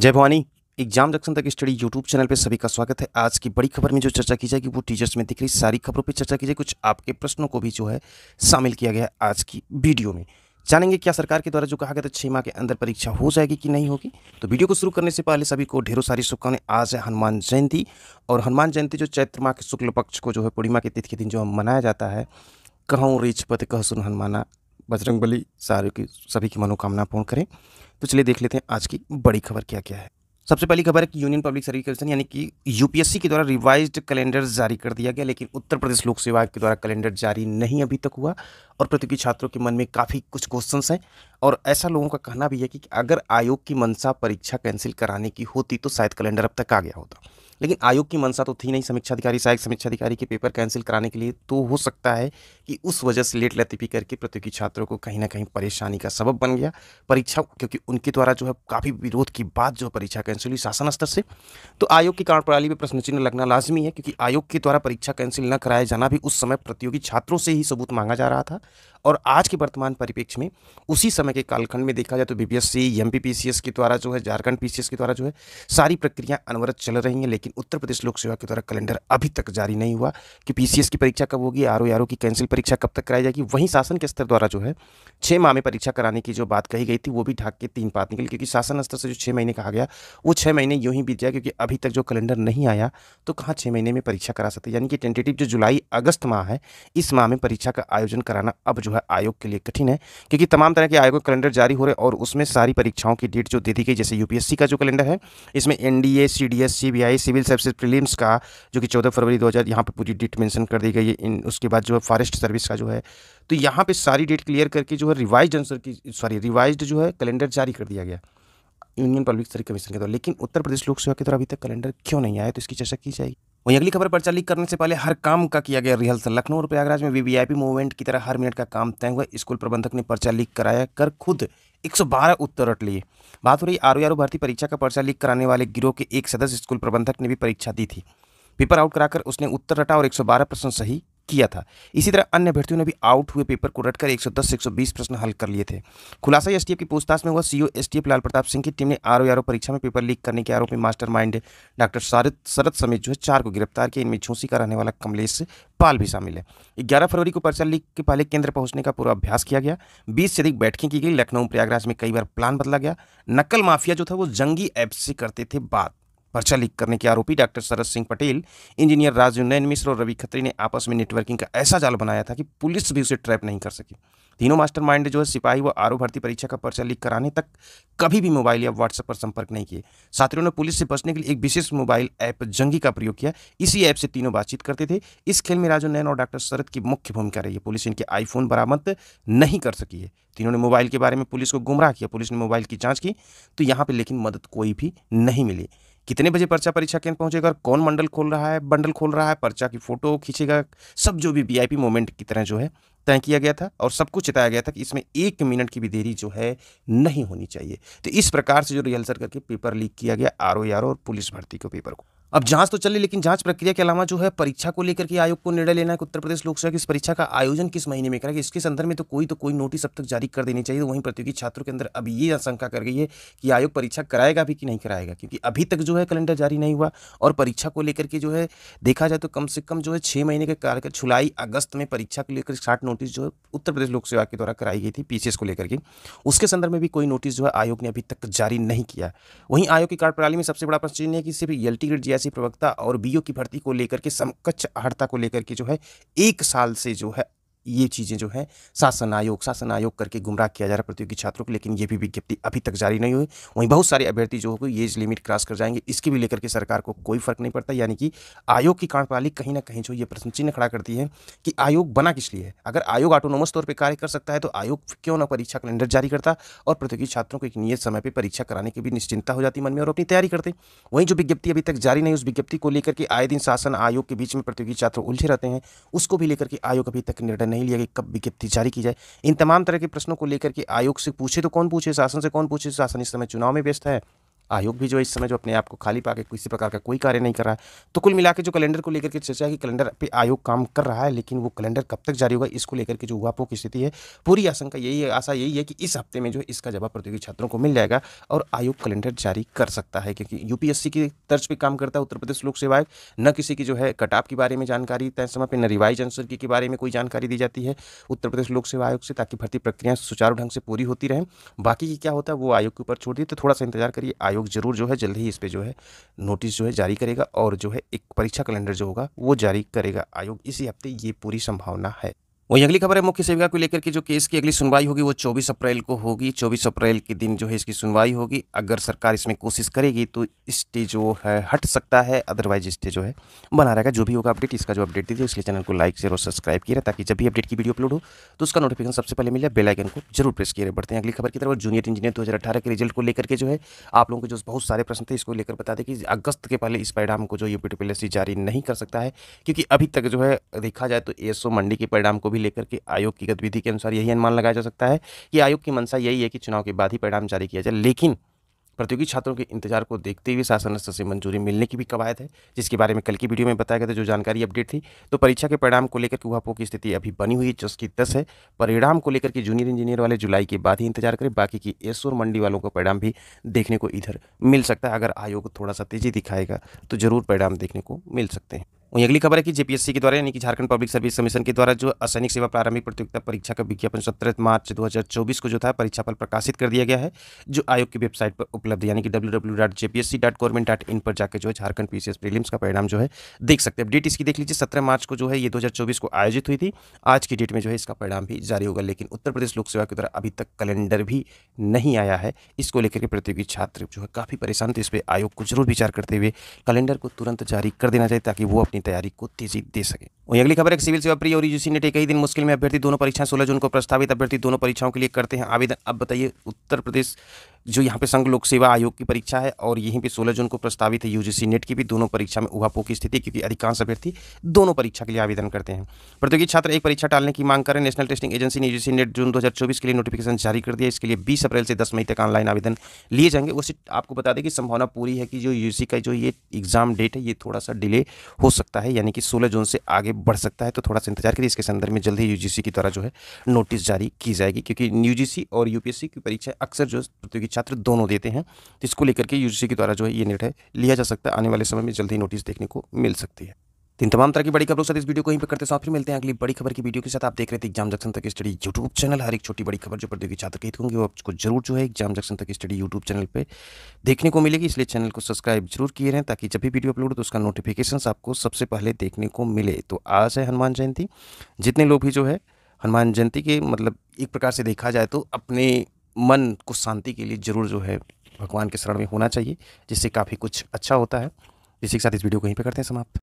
जय Bhavani exam junction तक study YouTube channel पर सभी का स्वागत है आज की बड़ी खबर में जो चर्चा की जाएगी वो टीचर्स में दिख रही सारी खबरों पर चर्चा की जाए कुछ आपके प्रश्नों को भी जो है शामिल किया गया आज की वीडियो में जानेंगे क्या सरकार के द्वारा जो कहा गया था छः माह के अंदर परीक्षा हो जाएगी कि नहीं होगी तो वीडियो को शुरू करने से पहले सभी को ढेरों सारी शुभकामनाएं आज है हनुमान जयंती और हनुमान जयंती जो चैत्र माह के शुक्ल पक्ष को जो है पूर्णिमा की तिथि के दिन जो मनाया जाता है कहूँ रिछ पथ कह सुन हनुमाना बजरंग बली सारे की सभी की मनोकामना पूर्ण करें तो चलिए देख लेते हैं आज की बड़ी खबर क्या क्या है सबसे पहली खबर है कि यूनियन पब्लिक सर्विस कमीशन यानी कि यूपीएससी के द्वारा रिवाइज्ड कैलेंडर जारी कर दिया गया लेकिन उत्तर प्रदेश लोक सेवा आयोग के द्वारा कैलेंडर जारी नहीं अभी तक हुआ और प्रतियोगी छात्रों के मन में काफ़ी कुछ क्वेश्चंस हैं और ऐसा लोगों का कहना भी है कि अगर आयोग की मनसा परीक्षा कैंसिल कराने की होती तो शायद कैलेंडर अब तक आ गया होता लेकिन आयोग की मंशा तो थी नहीं समीक्षा अधिकारी सहायक समीक्षा अधिकारी के पेपर कैंसिल कराने के लिए तो हो सकता है कि उस वजह से लेट लतीफ़ी करके प्रतियोगी छात्रों को कहीं ना कहीं परेशानी का सबब बन गया परीक्षा क्योंकि उनके द्वारा जो है काफ़ी विरोध की बात जो परीक्षा कैंसिल हुई शासन स्तर से तो आयोग की कारण प्रणाली में प्रश्न चिन्ह लगना लाजमी है क्योंकि आयोग के द्वारा परीक्षा कैंसिल न कराया जाना भी उस समय प्रतियोगी छात्रों से ही सबूत मांगा जा रहा था और आज के वर्तमान परिप्रेक्ष्य में उसी समय के कालखंड में देखा जाए तो बीपीएससी एमपीपीसीएस के द्वारा जो है झारखंड पीसीएस के द्वारा जो है सारी प्रक्रियाएं अनवरत चल रही हैं लेकिन उत्तर प्रदेश लोक सेवा के द्वारा कैलेंडर अभी तक जारी नहीं हुआ कि पीसीएस की परीक्षा कब होगी आर ओ e की कैंसिल परीक्षा कब तक कराई जाएगी वहीं शासन के स्तर द्वारा जो है छः माह में परीक्षा कराने की जो बात कही गई थी वो भी ढाक के तीन पात निकली क्योंकि शासन स्तर से जो छः महीने कहा गया वो छः महीने यूँ ही बीत गया क्योंकि अभी तक जो कैलेंडर नहीं आया तो कहाँ छः महीने में परीक्षा करा सकते यानी कि टेंटेटिव जो जुलाई अगस्त माह है इस माह में परीक्षा का आयोजन कराना अब जो है आयोग के लिए कठिन है क्योंकि तमाम तरह के आयोग के कैलेंडर जारी हो रहे हैं और उसमें सारी परीक्षाओं की डेट जो दे दी गई जैसे यूपीएससी का जो कैलेंडर है इसमें N D A civil service prelims का जो कि चौदह फरवरी दो हज़ार पर पूरी डेट मैंशन कर दी गई है उसके बाद जो है फॉरेस्ट सर्विस का जो है तो यहाँ पर सारी डेट क्लियर करके जो है revise answer key sorry revise जो है कैलेंडर जारी कर दिया गया यूनियन पब्लिक सर्विस कमीशन के द्वारा लेकिन उत्तर प्रदेश लोक सेवा के द्वारा अभी तक कैलेंडर क्यों नहीं आया तो इसकी चर्चा की जाएगी वहीं अगली खबर पर करने से पहले हर काम का किया गया रिहर्सल लखनऊ और प्रयागराज में वीवीआईपी मूवमेंट की तरह हर मिनट का काम तय हुआ स्कूल प्रबंधक ने पर्चा लीक कराया कर खुद 112 उत्तर रट लिए बात हो रही आरू आरू भर्ती परीक्षा का पर्चा लीक कराने वाले गिरोह के एक सदस्य स्कूल प्रबंधक ने भी परीक्षा दी थी पेपर आउट कराकर उसने उत्तर रटा और एक प्रश्न सही किया था इसी तरह अन्य अभ्यर्थियों ने भी आउट हुए पेपर को रटकर 110 120 प्रश्न हल कर लिए थे खुलासा एसटीएफ की पूछताछ में हुआ CO STF e Lal Pratap Singh की टीम ने आर ओ परीक्षा में पेपर लीक करने के आरोप में मास्टरमाइंड डॉक्टर शारद शरद समेत जो है चार को गिरफ्तार किया इनमें झूसी का रहने वाला कमलेश पाल भी शामिल है ग्यारह फरवरी को पर्चा लीक के पहले केंद्र पहुंचने का पूरा अभ्यास किया गया बीस से अधिक बैठकें की गई लखनऊ प्रयागराज में कई बार प्लान बदला गया नकल माफिया जो था वो जंगी ऐप से करते थे बात पर्चा लीक करने के आरोपी डॉक्टर शरद सिंह पटेल इंजीनियर राजीव नयन मिश्र और रवि खत्री ने आपस में नेटवर्किंग का ऐसा जाल बनाया था कि पुलिस भी उसे ट्रैप नहीं कर सकी तीनों मास्टरमाइंड जो है सिपाही व आरो भर्ती परीक्षा का पर्चा लीक कराने तक कभी भी मोबाइल या व्हाट्सएप पर संपर्क नहीं किए साथियों ने पुलिस से बचने के लिए एक विशेष मोबाइल ऐप जंगी का प्रयोग किया इसी ऐप से तीनों बातचीत करते थे इस खेल में राजू नैन और डॉक्टर शरद की मुख्य भूमिका रही है पुलिस इनके आईफोन बरामद नहीं कर सकी है तीनों ने मोबाइल के बारे में पुलिस को गुमराह किया पुलिस ने मोबाइल की जाँच की तो यहाँ पर लेकिन मदद कोई भी नहीं मिली कितने बजे पर्चा परीक्षा केंद्र पहुंचेगा कौन मंडल खोल रहा है बंडल खोल रहा है पर्चा की फोटो खींचेगा सब जो भी वीआईपी मोमेंट की तरह जो है तय किया गया था और सबको चिताया गया था कि इसमें एक मिनट की भी देरी जो है नहीं होनी चाहिए तो इस प्रकार से जो रिहर्सल करके पेपर लीक किया गया आर ओ और पुलिस भर्ती के पेपर को अब जांच तो रही लेकिन जांच प्रक्रिया के अलावा जो है परीक्षा को लेकर के आयोग को निर्णय लेना है उत्तर प्रदेश लोक सेवा की इस परीक्षा का आयोजन किस महीने में करेगा इसके संदर्भ में तो कोई तो कोई नोटिस अब तक जारी कर देनी चाहिए तो वहीं प्रतियोगी छात्रों के अंदर अभी ये आशंका कर गई है कि आयोग परीक्षा कराएगा भी कि नहीं कराएगा क्योंकि अभी तक जो है कैलेंडर जारी नहीं हुआ और परीक्षा को लेकर के जो है देखा जाए तो कम से कम जो है छः महीने के कार्य छुलाई अगस्त में परीक्षा को लेकर शार्ट नोटिस जो है उत्तर प्रदेश लोक सेवा के द्वारा कराई गई थी पीसीएस को लेकर के उसके संदर्भ में भी कोई नोटिस जो है आयोग ने अभी तक जारी नहीं किया वहीं आयोग की कार्य में सबसे बड़ा प्रश्न है कि सिर्फ एल टी सियासी प्रवक्ता और बीओ की भर्ती को लेकर के समकक्ष अहर्ता को लेकर के जो है एक साल से जो है ये चीज़ें जो है शासन आयोग शासन आयोग करके गुमराह किया जा रहा है प्रतियोगी छात्रों को लेकिन ये भी विज्ञप्ति अभी तक जारी नहीं हुई वहीं बहुत सारे अभ्यर्थी जो होगी एज लिमिट क्रॉस कर जाएंगे इसकी भी लेकर के सरकार को कोई फर्क नहीं पड़ता यानी कि आयोग की कार्यप्रणाली कहीं ना कहीं जो ये प्रश्न चिन्ह खड़ा करती है कि आयोग बना किस लिए है अगर आयोग ऑटोनोमस तौर पर कार्य कर सकता है तो आयोग क्यों ना परीक्षा कैलेंडर जारी करता और प्रतियोगी छात्रों को एक नियत समय पर परीक्षा कराने की भी निश्चिंता हो जाती मन में और अपनी तैयारी करते वहीं जो विज्ञप्ति अभी तक जारी नहीं उस विज्ञप्ति को लेकर के आए दिन शासन आयोग के बीच में प्रतियोगी छात्र उलझे रहते हैं उसको भी लेकर के आयोग अभी तक निर्णय नहीं लिया गया कब विज्ञप्ति जारी की जाए इन तमाम तरह के प्रश्नों को लेकर के आयोग से पूछे तो कौन पूछे शासन से कौन पूछे शासन इस समय चुनाव में व्यस्त है आयोग भी जो इस समय जो अपने आप को खाली पा के किसी प्रकार का कोई कार्य नहीं कर रहा है तो कुल मिला के जो कैलेंडर को लेकर के चर्चा की कैलेंडर पे आयोग काम कर रहा है लेकिन वो कैलेंडर कब तक जारी होगा इसको लेकर के जो हुआ की स्थिति है पूरी आशंका यही है आशा यही है कि इस हफ्ते में जो है इसका जवाब प्रतियोगी छात्रों को मिल जाएगा और आयोग कैलेंडर जारी कर सकता है क्योंकि यूपीएससी की तर्ज पर काम करता है उत्तर प्रदेश लोक सेवा आयोग न किसी की जो है कटाप के बारे में जानकारी तय समय पर न रिवाइज आंसर के बारे में कोई जानकारी दी जाती है उत्तर प्रदेश लोक सेवा आयोग से ताकि भर्ती प्रक्रियाएं सुचारू ढंग से पूरी होती रहें बाकी क्या होता है वो आयोग के ऊपर छोड़ दिए तो थोड़ा सा इंतजार करिए आयोग आयोग जरूर जो है जल्द ही इस पर जो है नोटिस जो है जारी करेगा और जो है एक परीक्षा कैलेंडर जो होगा वो जारी करेगा आयोग इसी हफ्ते ये पूरी संभावना है वहीं अगली खबर है मुख्य सेविका को लेकर के जो केस की अगली सुनवाई होगी वो 24 अप्रैल को होगी 24 अप्रैल के दिन जो है इसकी सुनवाई होगी अगर सरकार इसमें कोशिश करेगी तो स्टे जो है हट सकता है अदरवाइज स्टे जो है बना रहेगा जो भी होगा अपडेट इसका जो अपडेट दीजिए उसके चैनल को लाइक शेयर और सब्सक्राइब किया ताकि जब भी अपडेट की वीडियो अपलोड हो तो उसका नोटिफिकेशन सबसे पहले मिले बेलाइकन को जरूर प्रेस किए बढ़ते हैं अगली खबर की तरफ जूनियर इंजीनियर दो के रिजल्ट को लेकर के जो है आप लोगों के जो बहुत सारे प्रश्न थे इसको लेकर बता दें कि अगस्त के पहले इस परिणाम को जो यूपी जारी नहीं कर सकता है क्योंकि अभी तक जो है देखा जाए तो एसओ मंडी के परिणाम को भी भी लेकर के आयोग की गतिविधि के अनुसार यही अनुमान लगाया जा सकता है कि आयोग की मंशा यही है कि चुनाव के बाद ही परिणाम जारी किया जाए लेकिन प्रतियोगी छात्रों के इंतजार को देखते हुए शासन स्तर से मंजूरी मिलने की भी कवायद है जिसके बारे में कल की वीडियो में बताया गया था जो जानकारी अपडेट थी तो परीक्षा के परिणाम को लेकर कुहापो की स्थिति अभी बनी हुई है जिसकी दस है परिणाम को लेकर के जूनियर इंजीनियर वाले जुलाई के बाद ही इंतजार करें बाकी की एस और मंडी वालों का परिणाम भी देखने को इधर मिल सकता है अगर आयोग थोड़ा सा तेजी दिखाएगा तो जरूर परिणाम देखने को मिल सकते हैं वहीं अगली खबर है कि जेपीएससी के द्वारा यानी कि झारखंड पब्लिक सर्विस कमीशन के द्वारा जो असैनिक सेवा प्रारंभिक प्रतियोगिता परीक्षा का विज्ञापन सत्रह मार्च 2024 को जो था परीक्षा फल प्रकाशित कर दिया गया है जो आयोग की वेबसाइट पर उपलब्ध यानी कि डब्ल्यू पर जाकर जो है झारखंड पीसीएस प्रीलिम्स का परिणाम जो है देख सकते हैं डेट इसकी देख लीजिए सत्रह मार्च को जो है ये दो को आयोजित हुई थी आज की डेट में जो है इसका परिणाम भी जारी होगा लेकिन उत्तर प्रदेश लोक सेवा के द्वारा अभी तक कैलेंडर भी नहीं आया है इसको लेकर के प्रतियोगी छात्र जो है काफ़ी परेशान थे इस पर आयोग को जरूर विचार करते हुए कैलेंडर को तुरंत जारी कर देना चाहिए ताकि वो अपने अपनी तैयारी को तेज़ी दे सकें वहीं अगली खबर एक सिविल सेवा प्रिय और यूजीसी ने कई दिन मुश्किल में अभ्यर्थी दोनों परीक्षाएं सोलह जून को प्रस्तावित अभ्यर्थी दोनों परीक्षाओं के लिए करते हैं आवेदन अब बताइए उत्तर प्रदेश जो यहाँ पे संघ लोक सेवा आयोग की परीक्षा है और यहीं पे 16 जून को प्रस्तावित है यूजीसी नेट की भी दोनों परीक्षा में उहापो की स्थिति क्योंकि अधिकांश अभ्यर्थी दोनों परीक्षा के लिए आवेदन करते हैं प्रतियोगी छात्र एक परीक्षा टालने की मांग करें नेशनल टेस्टिंग एजेंसी ने यूजीसी नेट जून 2024 के लिए नोटिफिकेशन जारी कर दिया इसके लिए बीस अप्रैल से दस मई तक ऑनलाइन आवेदन लिए जाएंगे उसे आपको बता दें कि संभावना पूरी है कि जो यूजीसी का जो ये एग्जाम डेट है ये थोड़ा सा डिले हो सकता है यानी कि सोलह जून से आगे बढ़ सकता है तो थोड़ा सा इंतजार करिए इसके संदर्भ में जल्द ही यूजीसी की द्वारा जो है नोटिस जारी की जाएगी क्योंकि यूजीसी और यू की परीक्षा अक्सर जो प्रतियोगी छात्र दोनों देते हैं तो इसको लेकर के यू के द्वारा जो है ये निर्णय लिया जा सकता है आने वाले समय में जल्द ही नोटिस देखने को मिल सकती है इन तमाम तरह की बड़ी खबरों के साथ इस वीडियो को यहीं पर करते साथ फिर मिलते हैं अगली बड़ी खबर की वीडियो के साथ आप देख रहे थे एग्जाम जंक्शन तक स्टडी यूट्यूब चैनल हर एक छोटी बड़ी खबर जो प्रतियोगी छात्र के हित होंगी वो आपको जरूर जो है एग्जाम जंक्शन तक स्टडी यूट्यूब चैनल पर देखने को मिलेगी इसलिए चैनल को सब्सक्राइब जरूर किए रहें ताकि जब भी वीडियो अपलोड हो तो उसका नोटिफिकेशन आपको सबसे पहले देखने को मिले तो आज है हनुमान जयंती जितने लोग भी जो है हनुमान जयंती के मतलब एक प्रकार से देखा जाए तो अपने मन को शांति के लिए ज़रूर जो है भगवान के शरण में होना चाहिए जिससे काफ़ी कुछ अच्छा होता है इसी के साथ इस वीडियो को यहीं पर करते हैं समाप्त